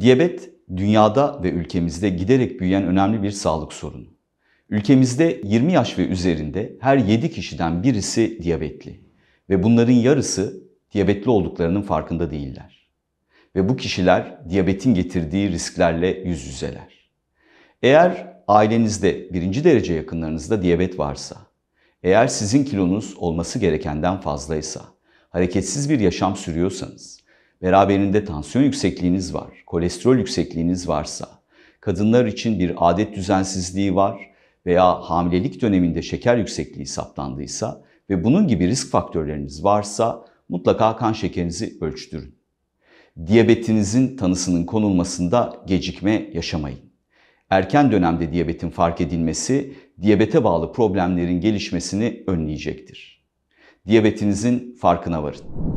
Diyabet dünyada ve ülkemizde giderek büyüyen önemli bir sağlık sorunu. Ülkemizde 20 yaş ve üzerinde her 7 kişiden birisi diyabetli ve bunların yarısı diyabetli olduklarının farkında değiller. Ve bu kişiler diyabetin getirdiği risklerle yüz yüzeler. Eğer ailenizde birinci derece yakınlarınızda diyabet varsa, eğer sizin kilonuz olması gerekenden fazlaysa, hareketsiz bir yaşam sürüyorsanız, beraberinde tansiyon yüksekliğiniz var, kolesterol yüksekliğiniz varsa, kadınlar için bir adet düzensizliği var veya hamilelik döneminde şeker yüksekliği saptandıysa ve bunun gibi risk faktörleriniz varsa mutlaka kan şekerinizi ölçtürün. Diyabetinizin tanısının konulmasında gecikme yaşamayın. Erken dönemde diyabetin fark edilmesi, diyabete bağlı problemlerin gelişmesini önleyecektir. Diyabetinizin farkına varın.